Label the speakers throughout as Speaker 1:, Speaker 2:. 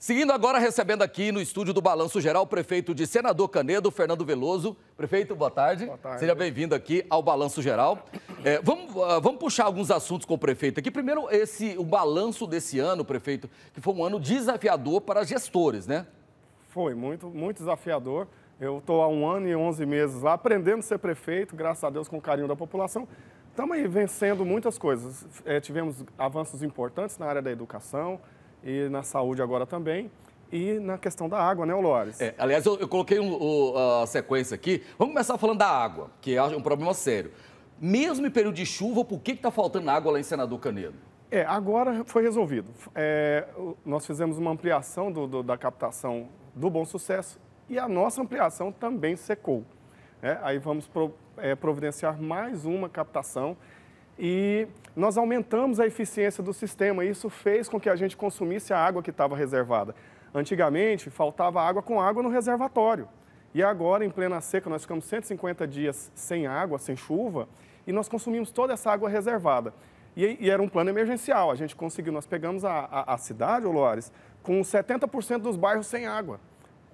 Speaker 1: Seguindo agora, recebendo aqui no estúdio do Balanço Geral o prefeito de Senador Canedo, Fernando Veloso. Prefeito, boa tarde. Boa tarde. Seja bem-vindo aqui ao Balanço Geral. É, vamos, ah, vamos puxar alguns assuntos com o prefeito aqui. Primeiro, esse, o balanço desse ano, prefeito, que foi um ano
Speaker 2: desafiador para gestores, né? Foi, muito, muito desafiador. Eu estou há um ano e onze meses lá, aprendendo a ser prefeito, graças a Deus, com o carinho da população. Estamos aí vencendo muitas coisas. É, tivemos avanços importantes na área da educação, e na saúde agora também e na questão da água, né, Olores? É, aliás, eu, eu coloquei um, a sequência
Speaker 1: aqui. Vamos começar falando da água, que é um problema sério. Mesmo em período de chuva, por que está
Speaker 2: faltando água lá em Senador Canedo? É, agora foi resolvido. É, nós fizemos uma ampliação do, do, da captação do Bom Sucesso e a nossa ampliação também secou. É, aí vamos pro, é, providenciar mais uma captação e nós aumentamos a eficiência do sistema. E isso fez com que a gente consumisse a água que estava reservada. Antigamente, faltava água com água no reservatório. E agora, em plena seca, nós ficamos 150 dias sem água, sem chuva, e nós consumimos toda essa água reservada. E, e era um plano emergencial. A gente conseguiu, nós pegamos a, a, a cidade, Loares, com 70% dos bairros sem água.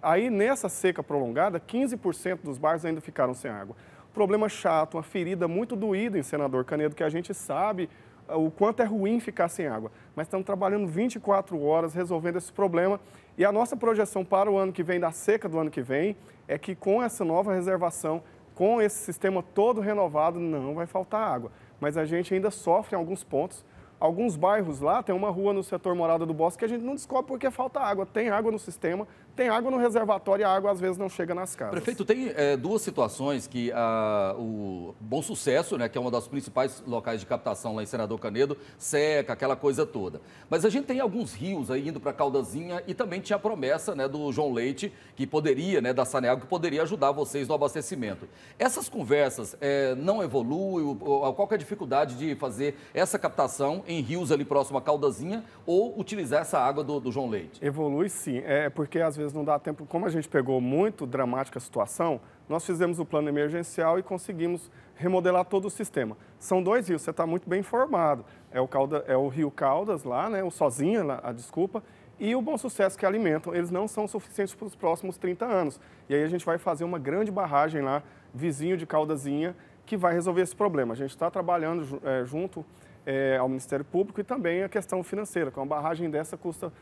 Speaker 2: Aí, nessa seca prolongada, 15% dos bairros ainda ficaram sem água problema chato, uma ferida muito doída em Senador Canedo, que a gente sabe eh, o quanto é ruim ficar sem água. Mas estamos trabalhando 24 horas resolvendo esse problema. E a nossa projeção para o ano que vem, da seca do ano que vem, é que com essa nova reservação, com esse sistema todo renovado, não vai faltar água. Mas a gente ainda sofre em alguns pontos. Alguns bairros lá, tem uma rua no setor Morada do Bosque que a gente não descobre porque falta água. Tem água no sistema, tem água no reservatório e a água às vezes não chega nas casas.
Speaker 1: Prefeito, tem é, duas situações que a, ah, o Bom Sucesso, né, que é uma das principais locais de captação lá em Senador Canedo, seca, aquela coisa toda. Mas a gente tem alguns rios aí indo para Caldazinha e também tinha a promessa né, do João Leite, que poderia, né, da Saneago, que poderia ajudar vocês no abastecimento. Essas conversas é, não evoluem? Qual é a dificuldade de fazer essa captação em rios ali próximo a Caldazinha ou utilizar essa água do, do João Leite?
Speaker 2: Evolui sim, é, é porque às vezes vezes não dá tempo. Como a gente pegou muito dramática a situação, nós fizemos o plano emergencial e conseguimos remodelar todo o sistema. São dois rios, você está muito bem informado. É o, Calda, é o Rio Caldas lá, né, o Sozinha, a desculpa, e o Bom Sucesso que alimentam. Eles não são suficientes para os próximos 30 anos. E aí a gente vai fazer uma grande barragem lá, vizinho de Caldazinha, que vai resolver esse problema. A gente está trabalhando é, junto é, ao Ministério Público e também a questão financeira, com uma barragem dessa custa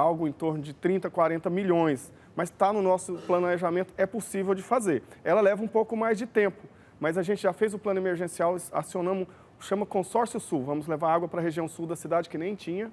Speaker 2: algo em torno de 30, 40 milhões, mas está no nosso planejamento, é possível de fazer. Ela leva um pouco mais de tempo, mas a gente já fez o plano emergencial, acionamos, chama Consórcio Sul, vamos levar água para a região sul da cidade que nem tinha.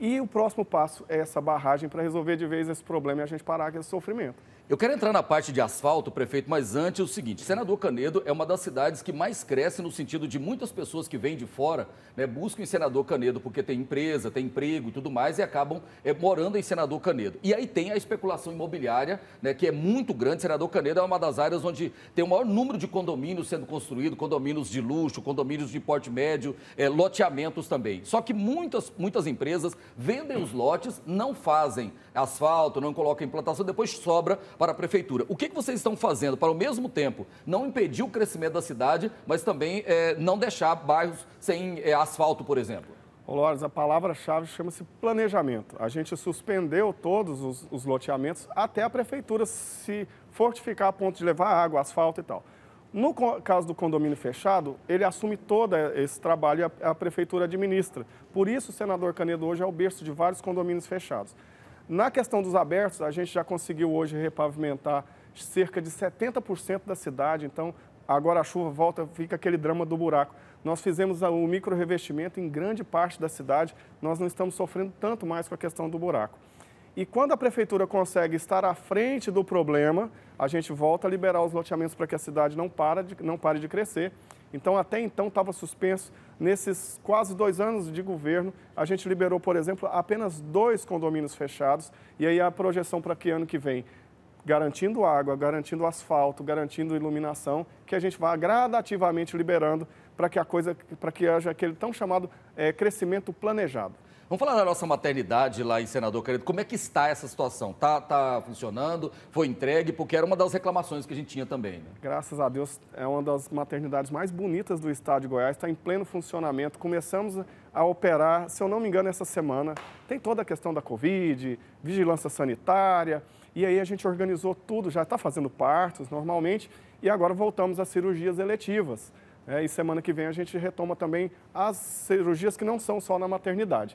Speaker 2: E o próximo passo é essa barragem para resolver de vez esse problema e a gente parar aquele sofrimento.
Speaker 1: Eu quero entrar na parte de asfalto, prefeito, mas antes é o seguinte: Senador Canedo é uma das cidades que mais cresce no sentido de muitas pessoas que vêm de fora, né, buscam em Senador Canedo porque tem empresa, tem emprego e tudo mais e acabam é, morando em Senador Canedo. E aí tem a especulação imobiliária, né, que é muito grande. Senador Canedo é uma das áreas onde tem o maior número de condomínios sendo construídos, condomínios de luxo, condomínios de porte médio, é, loteamentos também. Só que muitas, muitas empresas vendem os lotes, não fazem asfalto, não colocam implantação, depois sobra para a Prefeitura. O que, que vocês estão fazendo para, ao mesmo tempo, não impedir o crescimento da cidade, mas também é, não deixar bairros sem é, asfalto, por exemplo?
Speaker 2: Ô, Lores, a palavra-chave chama-se planejamento. A gente suspendeu todos os, os loteamentos até a Prefeitura se fortificar a ponto de levar água, asfalto e tal. No caso do condomínio fechado, ele assume todo eh, esse trabalho e a, a prefeitura administra. Por isso, o senador Canedo hoje é o berço de vários condomínios fechados. Na questão dos abertos, a gente já conseguiu hoje repavimentar cerca de 70% da cidade, então agora a chuva volta, fica aquele drama do buraco. Nós fizemos o micro revestimento em grande parte da cidade, nós não estamos sofrendo tanto mais com a questão do buraco. E quando a prefeitura consegue estar à frente do problema, a gente volta a liberar os loteamentos para que a cidade não, para de, não pare de crescer. Então, até então, estava suspenso. Nesses quase dois anos de governo, a gente liberou, por exemplo, apenas dois condomínios fechados. E aí a projeção para que ano que vem? Garantindo água, garantindo asfalto, garantindo iluminação, que a gente vá gradativamente liberando para que a coisa, para que haja aquele tão chamado é, crescimento planejado.
Speaker 1: Vamos falar da nossa maternidade lá em Senador Canedo. Como é que está essa situação? Tá, tá funcionando? Foi entregue? Porque era uma das reclamações que a gente tinha também.
Speaker 2: Né? Graças a Deus, é uma das maternidades mais bonitas do estado de Goiás. Está em pleno funcionamento. Começamos a operar, se eu não me engano, essa semana. Tem toda a questão da Covid, vigilância sanitária. E aí a gente organizou tudo, já está fazendo partos normalmente. E agora voltamos às cirurgias eletivas. É, e semana que vem a gente retoma também as cirurgias que não são só na maternidade.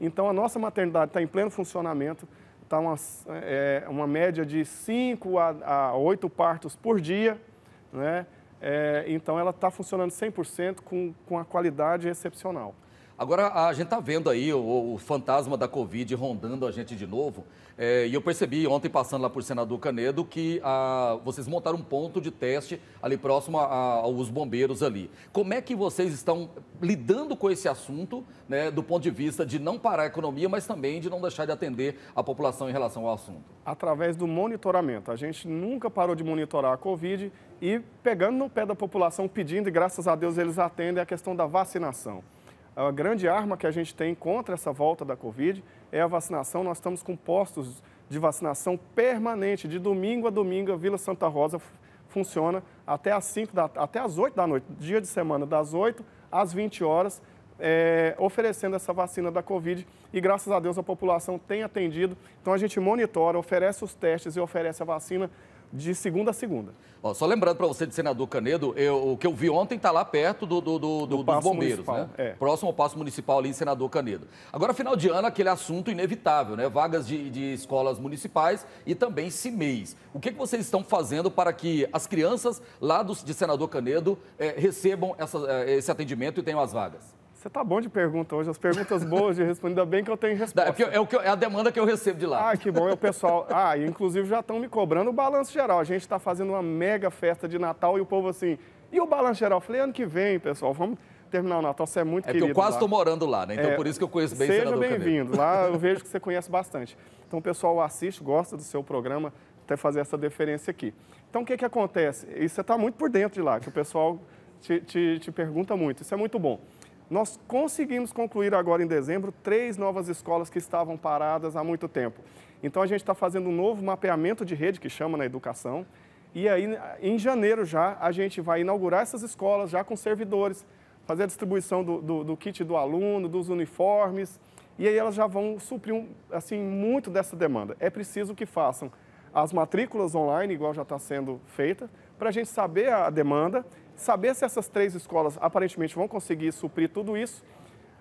Speaker 2: Então, a nossa maternidade está em pleno funcionamento, está uma, é, é, uma média de 5 a, a 8 partos por dia, né? É, então, ela está funcionando 100% com, com a qualidade excepcional.
Speaker 1: Agora, a gente está vendo aí o, o, fantasma da Covid rondando a gente de novo. É, e eu percebi ontem, passando lá por Senador Canedo, que a, ah, vocês montaram um ponto de teste ali próximo aos bombeiros ali. Como é que vocês estão lidando com esse assunto, né, do ponto de vista de não parar a economia, mas também de não deixar de atender a
Speaker 2: população em relação ao assunto? Através do monitoramento. A gente nunca parou de monitorar a Covid e pegando no pé da população, pedindo, e graças a Deus eles atendem é a questão da vacinação. A grande arma que a gente tem contra essa volta da Covid é a vacinação. Nós estamos com postos de vacinação permanente, de domingo a domingo, a Vila Santa Rosa funciona até às, 5 da, até às 8 da noite, dia de semana, das 8 às 20 horas, é, oferecendo essa vacina da Covid. E graças a Deus a população tem atendido. Então a gente monitora, oferece os testes e oferece a vacina de segunda a segunda.
Speaker 1: só lembrando para você de senador Canedo, eu, o que eu vi ontem está lá perto do, do, do, do dos bombeiros, né? É. Próximo ao passo municipal ali em senador Canedo. Agora, final de ano, aquele assunto inevitável, né? Vagas de, de escolas municipais e também CIMEIs. O que, que vocês estão fazendo para que as crianças lá de senador Canedo eh, recebam essa, eh, esse atendimento e tenham as vagas?
Speaker 2: Você tá bom de pergunta hoje, as perguntas boas de responder, ainda bem que eu tenho é resposta. É, o que é a demanda que eu recebo de lá. Ah, que bom, é o pessoal. Ah, e inclusive já estão me cobrando o balanço geral. A gente está fazendo uma mega festa de Natal e o povo assim. E o balanço geral? Eu falei, ano que vem, pessoal, vamos terminar o Natal, você é muito é querido. eu quase estou morando
Speaker 1: lá, né? Então é, por isso que eu conheço bem Seja bem-vindo,
Speaker 2: lá eu vejo que você conhece bastante. Então o pessoal assiste, gosta do seu programa, até fazer essa deferência aqui. Então o que, que acontece? Isso você está muito por dentro de lá, que o pessoal te, te, te pergunta muito, isso é muito bom. Nós conseguimos concluir agora em dezembro três novas escolas que estavam paradas há muito tempo. Então a gente está fazendo um novo mapeamento de rede que chama na educação. E aí, em janeiro já, a gente vai inaugurar essas escolas já com servidores, fazer a distribuição do, do, do kit do aluno, dos uniformes. E aí elas já vão suprir um, assim, muito dessa demanda. É preciso que façam as matrículas online, igual já está sendo feita, para a gente saber a demanda saber se essas três escolas aparentemente vão conseguir suprir tudo isso,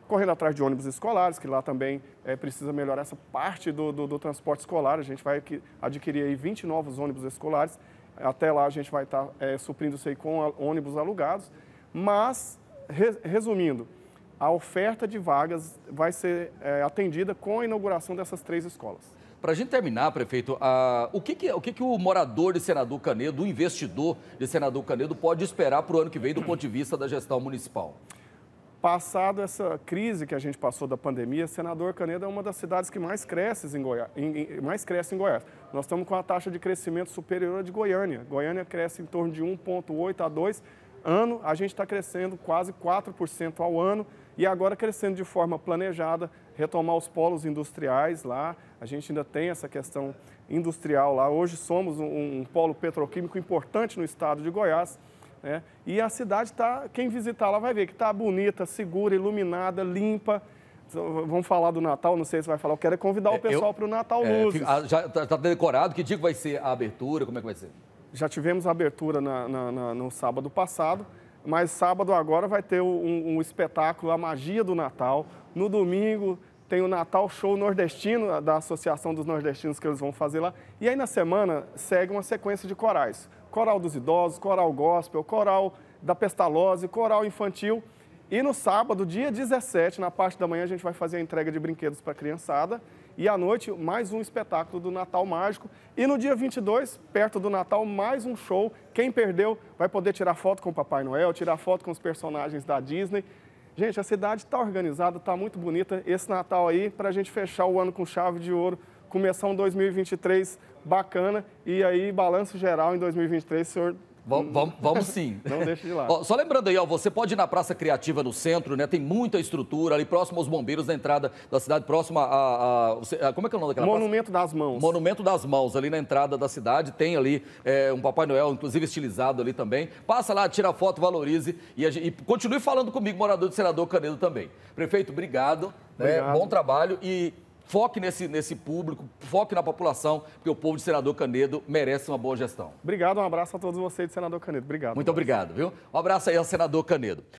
Speaker 2: correndo atrás de ônibus escolares, que lá também é, precisa melhorar essa parte do, do, do, transporte escolar. A gente vai adquirir aí 20 novos ônibus escolares. Até lá a gente vai estar tá, é, suprindo isso aí com ônibus alugados. Mas, resumindo, a oferta de vagas vai ser é, atendida com a inauguração dessas três escolas.
Speaker 1: Para a gente terminar, prefeito, o, que, que o que, que o morador de Senador Canedo, o investidor de Senador Canedo, pode esperar para o ano que vem do ponto de vista da gestão municipal?
Speaker 2: Passado essa crise que a gente passou da pandemia, Senador Canedo é uma das cidades que mais cresce em Goiás. Em, em, mais cresce em Goiás. Nós estamos com a taxa de crescimento superior à de Goiânia. Goiânia cresce em torno de 1,8 a 2 ano. A gente está crescendo quase 4% ao ano e agora crescendo de forma planejada retomar os polos industriais lá. A gente ainda tem essa questão industrial lá. Hoje somos um, um polo petroquímico importante no estado de Goiás. Né? E a cidade está, quem visitar lá vai ver que está bonita, segura, iluminada, limpa. Vamos falar do Natal, não sei se vai falar. Eu quero é convidar o é, pessoal para o Natal é,
Speaker 1: ah, já está tá decorado? Que dia que vai ser a abertura? Como é que vai ser?
Speaker 2: Já tivemos a abertura na, na, na, no sábado passado, mas sábado agora vai ter um, um espetáculo, a magia do Natal. No domingo tem o Natal Show Nordestino, da Associação dos Nordestinos que eles vão fazer lá. E aí na semana segue uma sequência de corais. Coral dos idosos, coral gospel, coral da pestalose, coral infantil. E no sábado, dia 17, na parte da manhã, a gente vai fazer a entrega de brinquedos para a criançada. E à noite, mais um espetáculo do Natal Mágico. E no dia 22, perto do Natal, mais um show. Quem perdeu vai poder tirar foto com o Papai Noel, tirar foto com os personagens da Disney. Gente, a cidade está organizada, está muito bonita. Esse Natal aí, para a gente fechar o ano com chave de ouro, começar um 2023 bacana e aí balanço geral em 2023, senhor Hum. vamos sim. Não deixe de lado.
Speaker 1: só lembrando aí, ó, você pode ir na Praça Criativa no centro, né? Tem muita estrutura ali próximo aos bombeiros na entrada da cidade, próximo a. a, a como é que é o nome daquela Monumento praça? das Mãos. Monumento das Mãos, ali na entrada da cidade. Tem ali é, um Papai Noel, inclusive estilizado ali também. Passa lá, tira foto, valorize e, e continue falando comigo, morador de Senador Canedo também. Prefeito, obrigado. Né? Bom trabalho e Foque nesse, nesse público, foque na população, porque o povo de Senador Canedo merece uma boa gestão.
Speaker 2: Obrigado, um abraço a todos vocês de Senador Canedo. Obrigado. Muito
Speaker 1: obrigado, viu? Um abraço aí ao Senador Canedo.